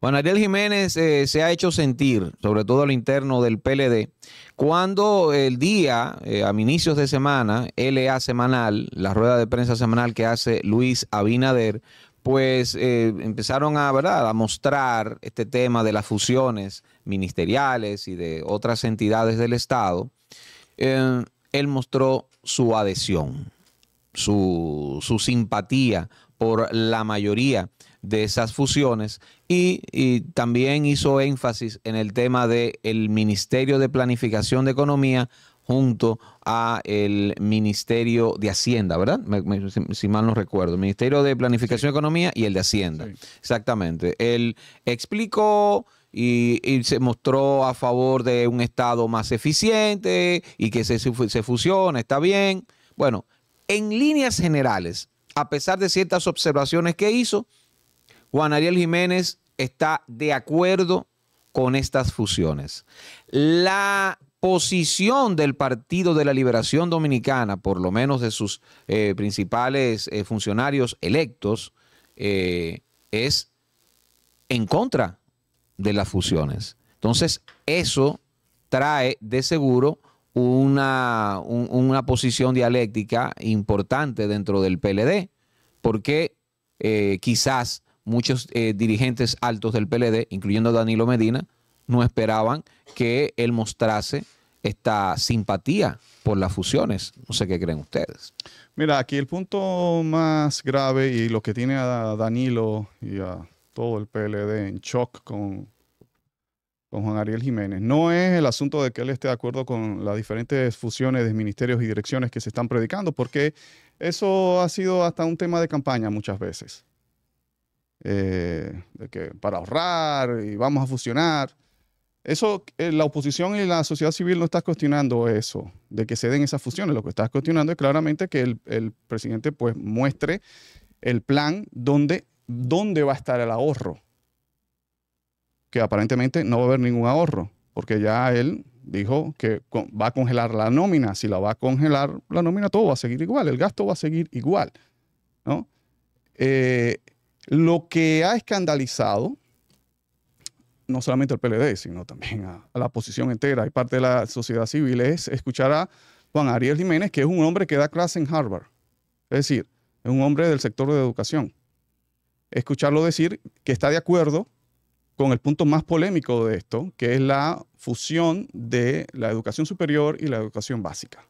Juan Ariel Jiménez eh, se ha hecho sentir, sobre todo al interno del PLD, cuando el día, eh, a inicios de semana, LA semanal, la rueda de prensa semanal que hace Luis Abinader, pues eh, empezaron a, mostrar este tema de las fusiones ministeriales y de otras entidades del Estado, él mostró su adhesión, su, su simpatía por la mayoría de esas fusiones y, también hizo énfasis en el tema del el Ministerio de Planificación de Economía junto a el Ministerio de Hacienda, ¿verdad? si, mal no recuerdo, el Ministerio de Planificación de Economía y el de Hacienda. Exactamente. Él explicó y, se mostró a favor de un Estado más eficiente y que se, se está bien. Bueno, en líneas generales, a pesar de ciertas observaciones que hizo, Juan Ariel Jiménez está de acuerdo con estas fusiones. La posición del Partido de la Liberación Dominicana, por lo menos de sus eh, principales eh, funcionarios electos, eh, es en contra de las fusiones. Entonces, eso trae de seguro una, posición dialéctica importante dentro del PLD, porque eh, quizás muchos eh, dirigentes altos del PLD, incluyendo Danilo Medina, no esperaban que él mostrase esta simpatía por las fusiones. No sé qué creen ustedes. Mira, aquí el punto más grave y lo que tiene a Danilo y a todo el PLD en shock con con Juan Ariel Jiménez. No es el asunto de que él esté de acuerdo con las diferentes fusiones de ministerios y direcciones que se están predicando, porque eso ha sido hasta un tema de campaña muchas veces. Eh, que para ahorrar y vamos a fusionar. Eso, eh, la oposición y la sociedad civil no están cuestionando eso, de que se den esas fusiones. Lo que está cuestionando es claramente que el, presidente pues muestre el plan donde, donde va a estar el ahorro que aparentemente no va a haber ningún ahorro, porque ya él dijo que va a congelar la nómina. Si la va a congelar la nómina, todo va a seguir igual, el gasto va a seguir igual. ¿no? Eh, lo que ha escandalizado no solamente al PLD, sino también a, la posición entera y parte de la sociedad civil es escuchar a Juan Ariel Jiménez, que es un hombre que da clase en Harvard. Es decir, es un hombre del sector de educación. Escucharlo decir que está de acuerdo con el punto más polémico de esto, que es la fusión de la educación superior y la educación básica.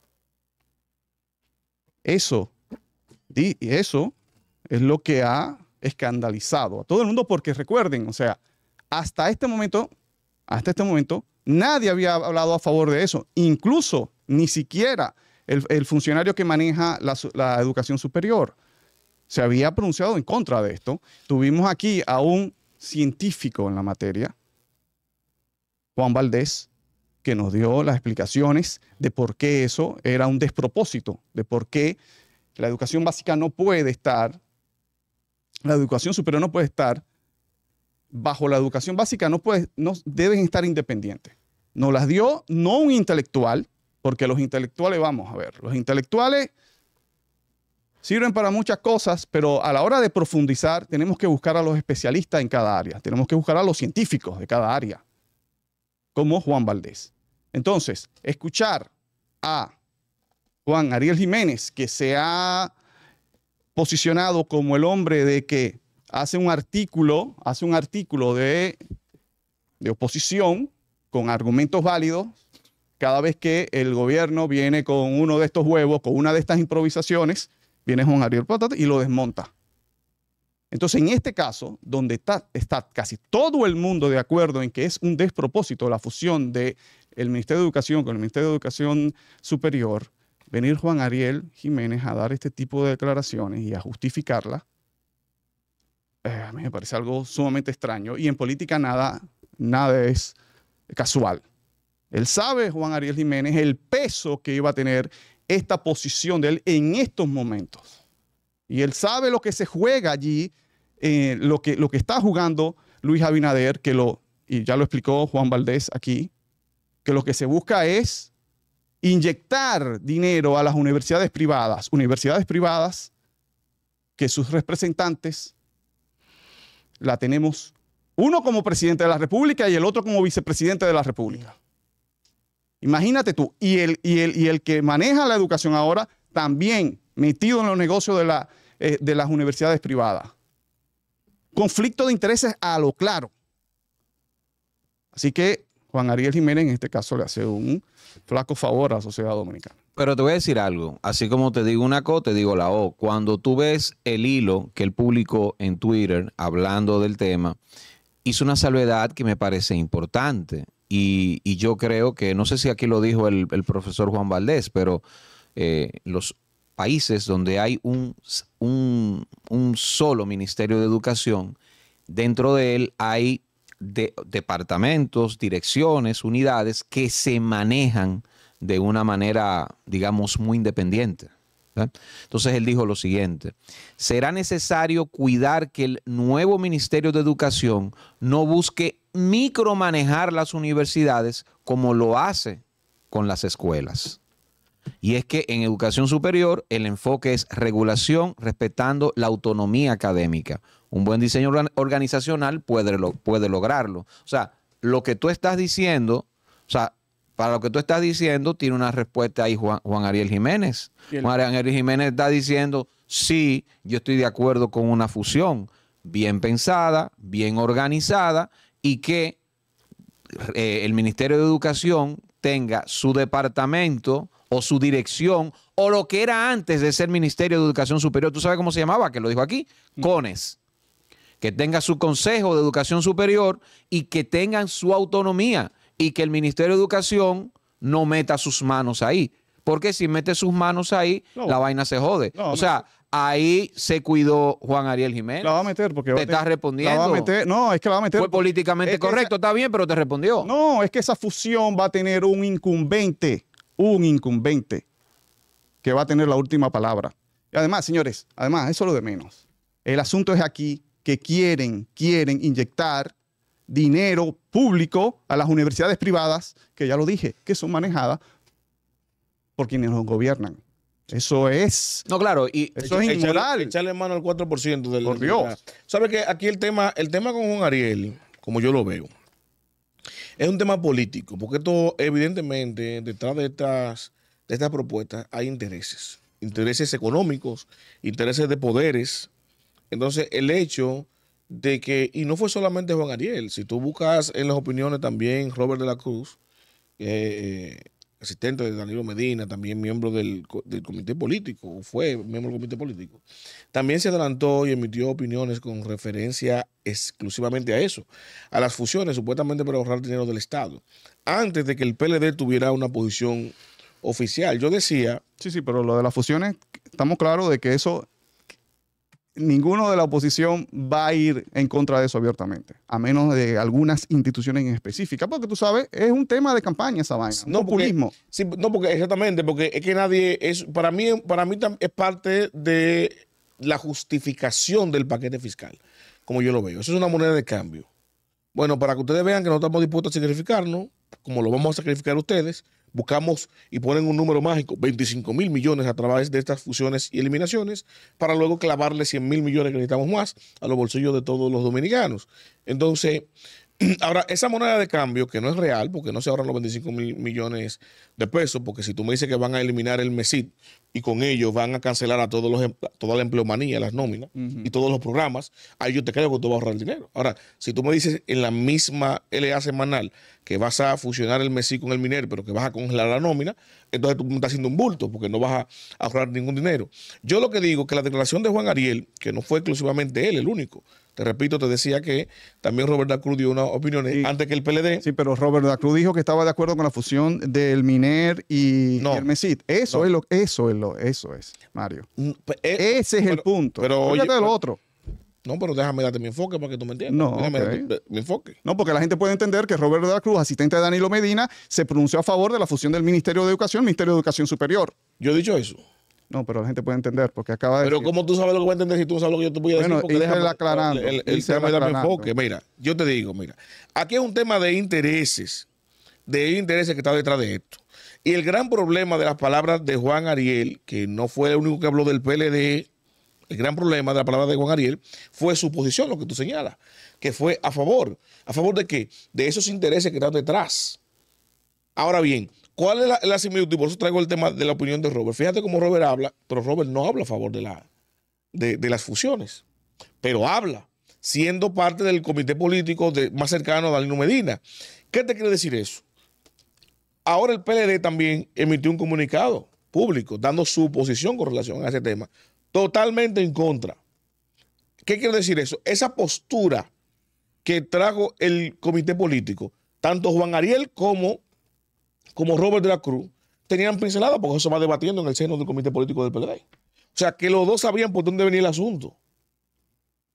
Eso, y eso es lo que ha escandalizado a todo el mundo, porque recuerden, o sea, hasta este momento, hasta este momento, nadie había hablado a favor de eso, incluso ni siquiera el, funcionario que maneja la, la educación superior se había pronunciado en contra de esto. Tuvimos aquí a un científico en la materia, Juan Valdés, que nos dio las explicaciones de por qué eso era un despropósito, de por qué la educación básica no puede estar, la educación superior no puede estar, bajo la educación básica no, puede, deben estar independientes. Nos las dio no un intelectual, porque los intelectuales, vamos a ver, los intelectuales Sirven para muchas cosas, pero a la hora de profundizar tenemos que buscar a los especialistas en cada área, tenemos que buscar a los científicos de cada área, como Juan Valdés. Entonces, escuchar a Juan Ariel Jiménez, que se ha posicionado como el hombre de que hace un artículo, hace un artículo de, de oposición con argumentos válidos cada vez que el gobierno viene con uno de estos huevos, con una de estas improvisaciones, viene Juan Ariel Patate y lo desmonta. Entonces, en este caso, donde está, está, casi todo el mundo de acuerdo en que es un despropósito la fusión del el Ministerio de Educación con el Ministerio de Educación Superior, venir Juan Ariel Jiménez a dar este tipo de declaraciones y a justificarla, eh, a mí me parece algo sumamente extraño. Y en política nada, nada es casual. Él sabe, Juan Ariel Jiménez, el peso que iba a tener esta posición de él en estos momentos. Y él sabe lo que se juega allí, eh, lo, que, lo que está jugando Luis Abinader, que lo, y ya lo explicó Juan Valdés aquí, que lo que se busca es inyectar dinero a las universidades privadas, universidades privadas que sus representantes la tenemos uno como presidente de la República y el otro como vicepresidente de la República. Imagínate tú, y el, y el, y el que maneja la educación ahora también metido en los negocios de, la, eh, de las universidades privadas. Conflicto de intereses a lo claro. Así que Juan Ariel Jiménez en este caso le hace un flaco favor a la sociedad dominicana. Pero te voy a decir algo, así como te digo una cosa, te digo la o. Cuando tú ves el hilo que el público en Twitter hablando del tema, hizo una salvedad que me parece importante. Y, yo creo que, no sé si aquí lo dijo el, profesor Juan Valdés, pero eh, los países donde hay un, solo Ministerio de Educación, dentro de él hay departamentos, direcciones, unidades que se manejan de una manera, digamos, muy independiente. Entonces él dijo lo siguiente, será necesario cuidar que el nuevo Ministerio de Educación no busque micromanejar las universidades como lo hace con las escuelas. Y es que en educación superior el enfoque es regulación respetando la autonomía académica. Un buen diseño organizacional puede, puede lograrlo. O sea, lo que tú estás diciendo, o sea, para lo que tú estás diciendo, tiene una respuesta ahí Juan, Ariel Jiménez. Juan Ariel Jiménez está diciendo, sí, yo estoy de acuerdo con una fusión bien pensada, bien organizada y que eh, el Ministerio de Educación tenga su departamento o su dirección o lo que era antes de ser Ministerio de Educación Superior. ¿Tú sabes cómo se llamaba? Que lo dijo aquí. Mm. CONES. Que tenga su Consejo de Educación Superior y que tengan su autonomía y que el Ministerio de Educación no meta sus manos ahí. Porque si mete sus manos ahí, la vaina se jode. o sea, ahí se cuidó Juan Ariel Jiménez. La va a meter porque... Te estás respondiendo. La va a meter, no, es que la va a meter... Fue políticamente correcto, está bien, pero te respondió. No, es que esa fusión va a tener un incumbente, un incumbente, que va a tener la última palabra. Y además, señores, además, eso es lo de menos. El asunto es aquí que quieren, quieren inyectar dinero público a las universidades privadas, que ya lo dije, que son manejadas por quienes nos gobiernan. Eso es. No, claro, y eso inmoral. Echarle, mano al 4% del. Por Dios. ¿Sabes Sabe que aquí el tema, el tema con Juan Ariel, como yo lo veo, es un tema político, porque esto, evidentemente, detrás de estas, de estas propuestas hay intereses. Intereses económicos, intereses de poderes. Entonces, el hecho de que, y no fue solamente Juan Ariel, si tú buscas en las opiniones también Robert de la Cruz, eh, eh, asistente de Danilo Medina, también miembro del, del, comité político, fue miembro del comité político, también se adelantó y emitió opiniones con referencia exclusivamente a eso, a las fusiones, supuestamente para ahorrar dinero del Estado, antes de que el PLD tuviera una posición oficial. Yo decía... Sí, sí, pero lo de las fusiones, estamos claros de que eso ninguno de la oposición va a ir en contra de eso abiertamente, a menos de algunas instituciones en específica, porque tú sabes, es un tema de campaña esa vaina, no, populismo. no, porque exactamente, porque es que nadie es para mí para mí es parte de la justificación del paquete fiscal, como yo lo veo. Eso es una moneda de cambio. Bueno, para que ustedes vean que no estamos dispuestos a sacrificarnos, como lo vamos a sacrificar ustedes, buscamos y ponen un número mágico, 25 mil millones a través de estas fusiones y eliminaciones, para luego clavarle 100 mil millones que necesitamos más a los bolsillos de todos los dominicanos. Entonces, Ahora, esa moneda de cambio, que no es real, porque no se ahorran los 25 mil millones de pesos, porque si tú me dices que van a eliminar el MESID y con ello van a cancelar a todos los em, toda la empleomanía, las nóminas y todos los programas, ahí yo te creo que tú vas a ahorrar dinero. Ahora, si tú me dices en la misma LA semanal que vas a fusionar el MESID con el MINER, pero que vas a congelar la nómina, entonces tú estás haciendo un bulto, porque no vas a ahorrar ningún dinero. Yo lo que digo es que la declaración de Juan Ariel, que no fue exclusivamente él, el único, te repito, te decía que también Robert Dacruz dio una opinión antes que el PLD. Sí, pero Robert Dacruz dijo que estaba de acuerdo con la fusión del Miner y, no, el Mesit. Eso es lo, eso es lo, eso es, Mario. Mm, eh, Ese es el punto. Pero oye, otro. No, pero déjame darte mi enfoque para que tú me entiendas. No, mi enfoque. No, porque la gente puede entender que Robert Dacruz, Cruz, asistente de Danilo Medina, se pronunció a favor de la fusión del Ministerio de Educación, Ministerio de Educación Superior. Yo he dicho eso. No, pero la gente puede entender porque acaba de. Pero, ¿cómo tú sabes lo que voy a entender si tú sabes lo que yo te voy a decir? Bueno, déjame, aclarando, el, el, enfoque. Mira, yo te digo, mira, aquí es un tema de intereses, de intereses que está detrás de esto. Y el gran problema de las palabras de Juan Ariel, que no fue el único que habló del PLD, el gran problema de las palabras de Juan Ariel fue su posición, lo que tú señalas, que fue a favor. ¿A favor de qué? De esos intereses que están detrás. Ahora bien, ¿Cuál es la, similitud? Por eso traigo el tema de la opinión de Robert. Fíjate cómo Robert habla, pero Robert no habla a favor de, la, de, las fusiones, pero habla, siendo parte del comité político más cercano a Danilo Medina. ¿Qué te quiere decir eso? Ahora el PLD también emitió un comunicado público dando su posición con relación a ese tema, totalmente en contra. ¿Qué quiere decir eso? Esa postura que trajo el comité político, tanto Juan Ariel como como Robert de la Cruz, tenían pinceladas, porque eso va debatiendo en el seno del Comité Político del PLD. O sea, que los dos sabían por dónde venía el asunto.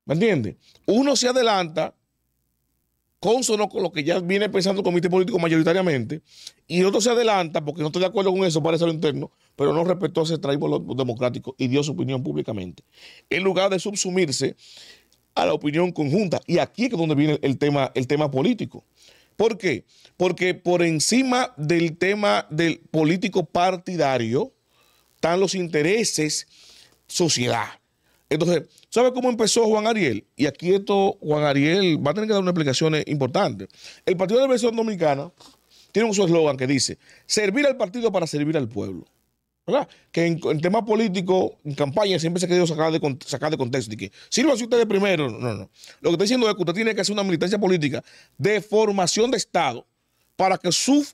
¿Me entiendes? Uno se adelanta consono con lo que ya viene pensando el comité político mayoritariamente, y el otro se adelanta, porque no estoy de acuerdo con eso, parece lo interno, pero no respetó ese traído democrático y dio su opinión públicamente. En lugar de subsumirse a la opinión conjunta. Y aquí es donde viene el tema, el tema político. ¿Por qué? Porque por encima del tema del político partidario están los intereses sociedad. Entonces, ¿sabe cómo empezó Juan Ariel? Y aquí esto, Juan Ariel va a tener que dar una explicación importante. El Partido de la Revolución Dominicana tiene un eslogan que dice, servir al partido para servir al pueblo. Que en, temas políticos, en campaña, siempre se ha querido sacar de, sacar de contexto. Y que, si lo usted primero, no, no. Lo que estoy diciendo es que usted tiene que hacer una militancia política de formación de Estado para que su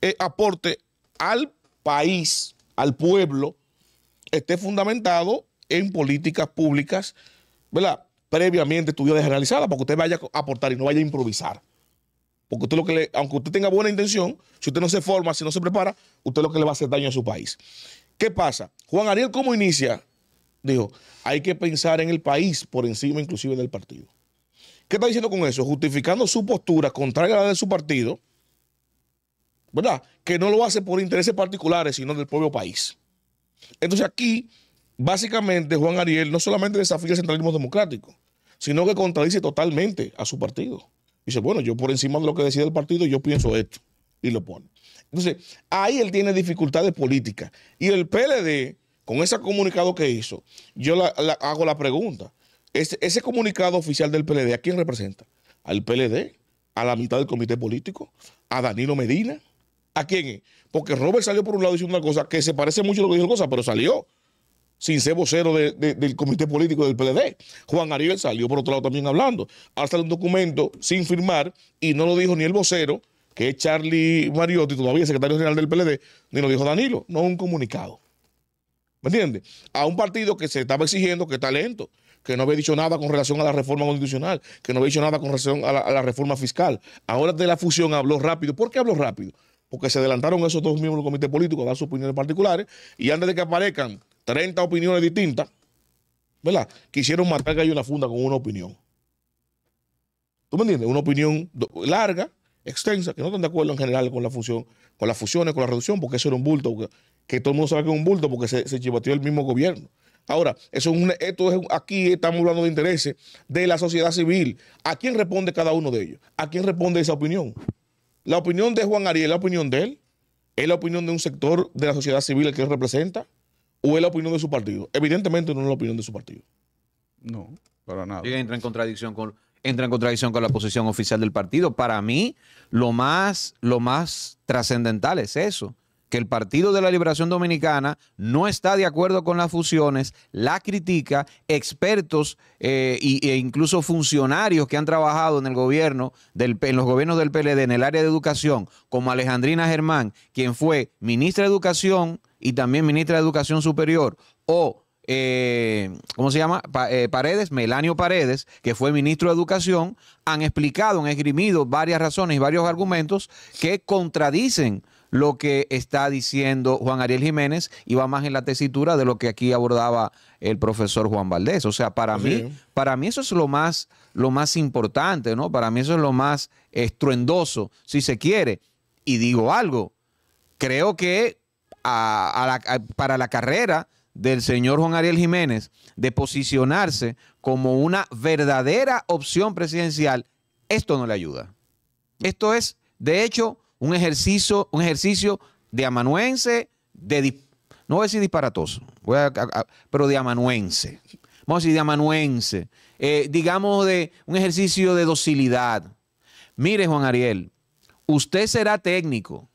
eh, aporte al país, al pueblo, esté fundamentado en políticas públicas, ¿verdad? Previamente estudiadas y realizadas, para que usted vaya a aportar y no vaya a improvisar. Porque lo que aunque usted tenga buena intención, si usted no se forma, si no se prepara, usted lo que le va a hacer daño a su país. ¿Qué pasa? Juan Ariel, ¿cómo inicia? Dijo, hay que pensar en el país por encima inclusive del partido. ¿Qué está diciendo con eso? Justificando su postura contraria a la de su partido, ¿verdad? Que no lo hace por intereses particulares, sino del propio país. Entonces aquí, básicamente, Juan Ariel no solamente desafía el centralismo democrático, sino que contradice totalmente a su partido dice, bueno, yo por encima de lo que decide el partido, yo pienso esto. Y lo pone. Entonces, ahí él tiene dificultades políticas. Y el PLD, con ese comunicado que hizo, yo hago la pregunta. Ese, comunicado oficial del PLD, ¿a quién representa? ¿Al PLD? ¿A la mitad del comité político? ¿A Danilo Medina? ¿A quién Porque Robert salió por un lado diciendo una cosa que se parece mucho a lo que dijo el Cosa, pero salió sin ser vocero del comité político del PLD. Juan Ariel salió por otro lado también hablando. Hasta un documento sin firmar y no lo dijo ni el vocero, que es Charlie Mariotti, todavía secretario general del PLD, ni lo dijo Danilo, no un comunicado. ¿Me entiendes? A un partido que se estaba exigiendo que está lento, que no había dicho nada con relación a la reforma constitucional, que no había dicho nada con relación a la, a la reforma fiscal. Ahora de la fusión habló rápido. ¿Por qué habló rápido? Porque se adelantaron esos dos miembros del comité político a dar sus opiniones particulares y antes de que aparezcan 30 opiniones distintas, ¿verdad? Quisieron matar que hay una funda con una opinión. ¿Tú me entiendes? Una opinión larga, extensa, que no están de acuerdo en general con la función, con las fusiones, con la reducción, porque eso era un bulto, que todo el mundo sabe que es un bulto porque se, se chivateó el mismo gobierno. Ahora, es esto aquí estamos hablando de intereses de la sociedad civil. ¿A quién responde cada uno de ellos? ¿A quién responde esa opinión? La opinión de Juan Ariel, la opinión de él, es la opinión de un sector de la sociedad civil que él representa o es la opinión de su partido. Evidentemente no es la opinión de su partido. No, para nada. entra en contradicción con en contradicción con la posición oficial del partido. Para mí, lo más, lo más trascendental es eso que el Partido de la Liberación Dominicana no está de acuerdo con las fusiones, la critica, expertos eh, e incluso funcionarios que han trabajado en el gobierno, del, los gobiernos del PLD, en el área de educación, como Alejandrina Germán, quien fue ministra de Educación y también ministra de Educación Superior, o eh, ¿cómo se llama? Eh, Paredes, Melanio Paredes, que fue ministro de Educación, han explicado, han esgrimido varias razones y varios argumentos que contradicen lo que está diciendo Juan Ariel Jiménez y va más en la tesitura de lo que aquí abordaba el profesor Juan Valdés. O sea, para mí, para mí eso es lo más, lo más importante, ¿no? Para mí eso es lo más estruendoso, si se quiere. Y digo algo, creo que para la carrera del señor Juan Ariel Jiménez de posicionarse como una verdadera opción presidencial, esto no le ayuda. Esto es, de hecho, un ejercicio, un ejercicio de amanuense, de, no voy a decir disparatoso, pero de amanuense. Vamos a decir de amanuense. Eh, digamos de un ejercicio de docilidad. Mire, Juan Ariel, usted será técnico,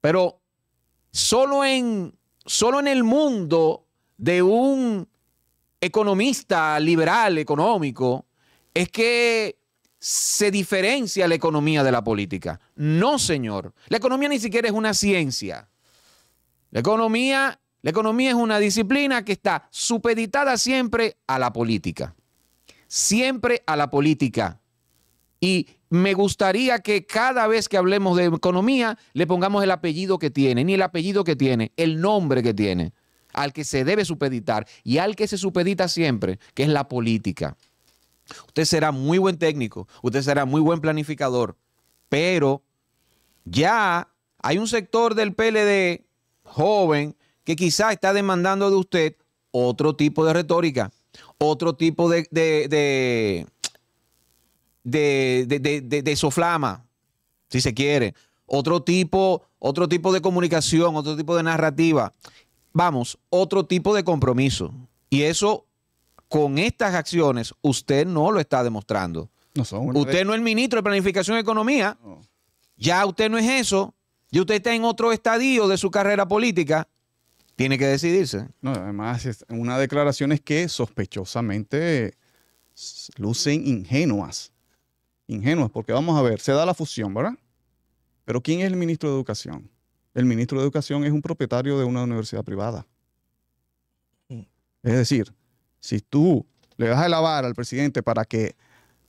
pero solo en, solo en el mundo de un economista liberal económico es que se diferencia la economía de la política. No, señor. La economía ni siquiera es una ciencia. La economía, la economía es una disciplina que está supeditada siempre a la política. Siempre a la política. Y me gustaría que cada vez que hablemos de economía le pongamos el apellido que tiene, ni el apellido que tiene, el nombre que tiene, al que se debe supeditar y al que se supedita siempre, que es la política. Usted será muy buen técnico, usted será muy buen planificador, pero ya hay un sector del PLD joven que quizá está demandando de usted otro tipo de retórica, otro tipo de, de, de, soflama, si se quiere, otro tipo, otro tipo de comunicación, otro tipo de narrativa. Vamos, otro tipo de compromiso. Y eso con estas acciones usted no lo está demostrando. usted no es el ministro de Planificación y Economía. Ya usted no es eso. Y usted está en otro estadio de su carrera política. Tiene que decidirse. No, además, declaración es que sospechosamente lucen ingenuas. Ingenuas, porque vamos a ver, se da la fusión, ¿verdad? Pero ¿quién es el ministro de Educación? El ministro de Educación es un propietario de una universidad privada. Es decir, si tú le das a la al presidente para que,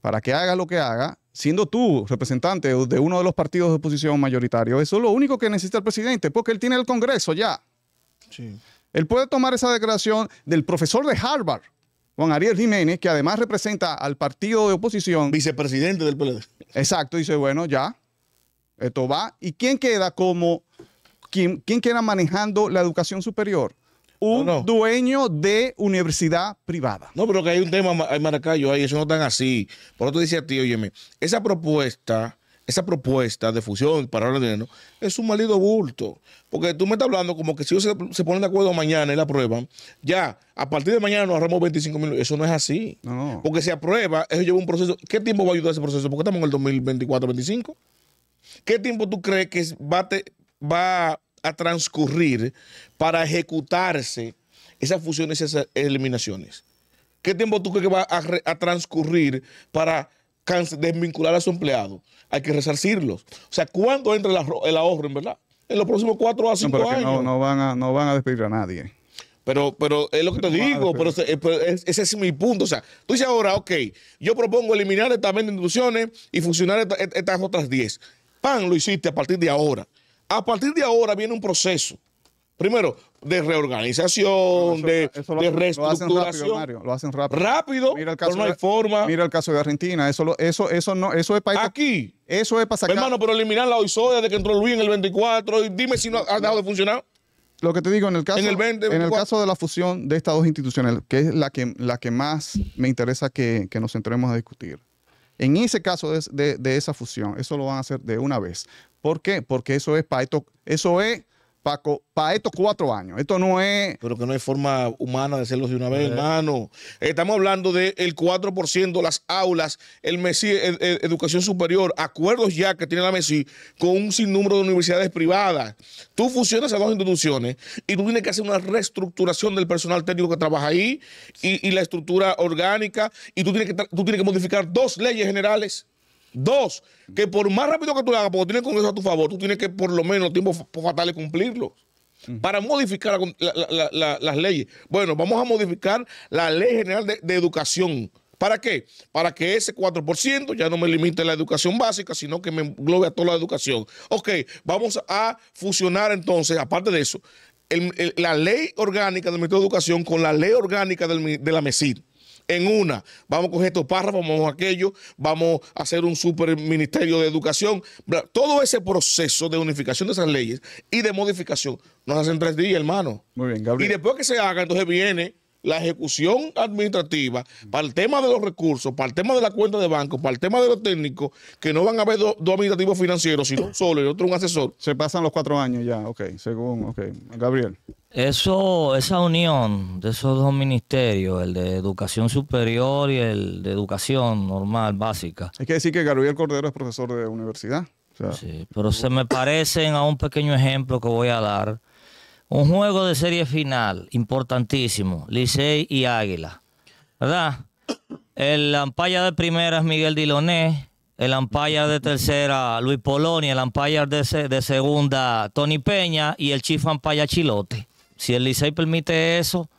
para que haga lo que haga, siendo tú representante de uno de los partidos de oposición mayoritario, eso es lo único que necesita el presidente, porque él tiene el Congreso ya. Sí. Él puede tomar esa declaración del profesor de Harvard, Juan Ariel Jiménez, que además representa al partido de oposición. Vicepresidente del PLD. Exacto, dice, bueno, ya, esto va. ¿Y quién queda como, quién, quién queda manejando la educación superior? un dueño de universidad privada. No, pero que hay un tema, hay Maracayo, ahí, eso no tan así. Por otro dice a ti, óyeme, esa propuesta, esa propuesta de fusión para ordenar, es un maldito bulto. Porque tú me estás hablando como que si ellos se, ponen de acuerdo mañana y la aprueban, ya, a partir de mañana nos ahorramos 25 mil. Eso no es así. No. Porque si aprueba, eso lleva un proceso. ¿Qué tiempo va a ayudar ese proceso? Porque estamos en el 2024-25. ¿Qué tiempo tú crees que va, a a transcurrir para ejecutarse esas fusiones y esas eliminaciones? ¿Qué tiempo tú crees que va a, transcurrir para desvincular a su empleado? Hay que resarcirlos. O sea, ¿cuándo entra el, ahorro, en verdad? En los próximos cuatro a cinco años. No, van a, no van a despedir a nadie. Pero, pero es lo que te digo, pero eh, ese es mi punto. O sea, tú dices ahora, ok, yo propongo eliminar También 20 instituciones y fusionar estas otras 10. Pan, lo hiciste a partir de ahora. A partir de ahora viene un proceso. Primero, de reorganización, de, lo, reestructuración. hacen rápido, Mario, rápido. mira el caso no hay de, forma. Mira el caso de Argentina, eso, eso, eso, no, eso es para... Aquí. Eso es para sacar... Hermano, pero eliminar la OISO de que entró Luis en el 24, y dime si no ha dejado de funcionar. Lo que te digo, en el caso, de la fusión de estas dos instituciones, que es la que, más me interesa que, que nos entremos a discutir, en ese caso de, esa fusión, eso lo van a hacer de una vez. ¿Por qué? Porque eso es Python, eso es Paco, para estos cuatro años. Esto no es. Pero que no hay forma humana de hacerlo de una vez, eh. hermano. Estamos hablando del 4% las aulas, el MESI, e, e, educación superior, acuerdos ya que tiene la MESI con un sinnúmero de universidades privadas. Tú fusionas a dos instituciones y tú tienes que hacer una reestructuración del personal técnico que trabaja ahí y, la estructura orgánica y tú tienes, que, tú tienes que modificar dos leyes generales Dos, que por más rápido que tú lo hagas, porque tienes el Congreso a tu favor, tú tienes que por lo menos tiempo fatal fatales cumplirlo para modificar las leyes. Bueno, vamos a modificar la ley general de, educación. ¿Para qué? Para que ese 4% ya no me limite a la educación básica, sino que me englobe a toda la educación. Ok, vamos a fusionar entonces, aparte de eso, la ley orgánica del Ministerio de Educación con la ley orgánica de la MESID en una. Vamos a coger estos párrafos, vamos a aquello, vamos a hacer un super ministerio de educación. Todo ese proceso de unificación de esas leyes y de modificación nos hacen tres días, hermano. Muy bien, Gabriel. Y después que se haga, entonces viene la ejecución administrativa, para el tema de los recursos, para el tema de la cuenta de banco, para el tema de los técnicos, que no van a haber dos administrativos financieros, sino un solo y otro un asesor. Se pasan los cuatro años ya, ok, según, ok. Gabriel. Eso, esa unión de esos dos ministerios, el de educación superior y el de educación normal, básica. es que decir que Gabriel Cordero es profesor de universidad. sí, pero se me parecen a un pequeño ejemplo que voy a dar un juego de serie final, importantísimo, Licey y Águila. ¿Verdad? El ampalla de primera es Miguel Diloné, el ampalla de tercera Luis Polonia, el ampalla de, segunda Tony Peña y el chief ampalla Chilote. Si el Licey permite eso,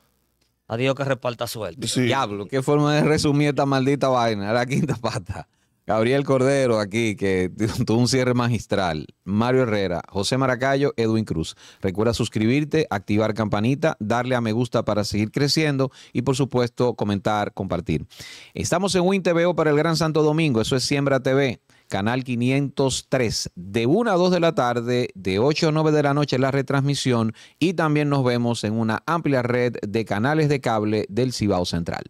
adiós que reparta suerte. Diablo, qué forma de resumir esta maldita vaina, la quinta pata. Gabriel Cordero aquí, que tuvo un cierre magistral. Mario Herrera, José Maracayo, Edwin Cruz. Recuerda suscribirte, activar campanita, darle a me gusta para seguir creciendo y por supuesto comentar, compartir. Estamos en WinTVO para el Gran Santo Domingo, eso es Siembra TV canal 503, de 1 a 2 de la tarde, de 8 a 9 de la noche la retransmisión y también nos vemos en una amplia red de canales de cable del Cibao Central.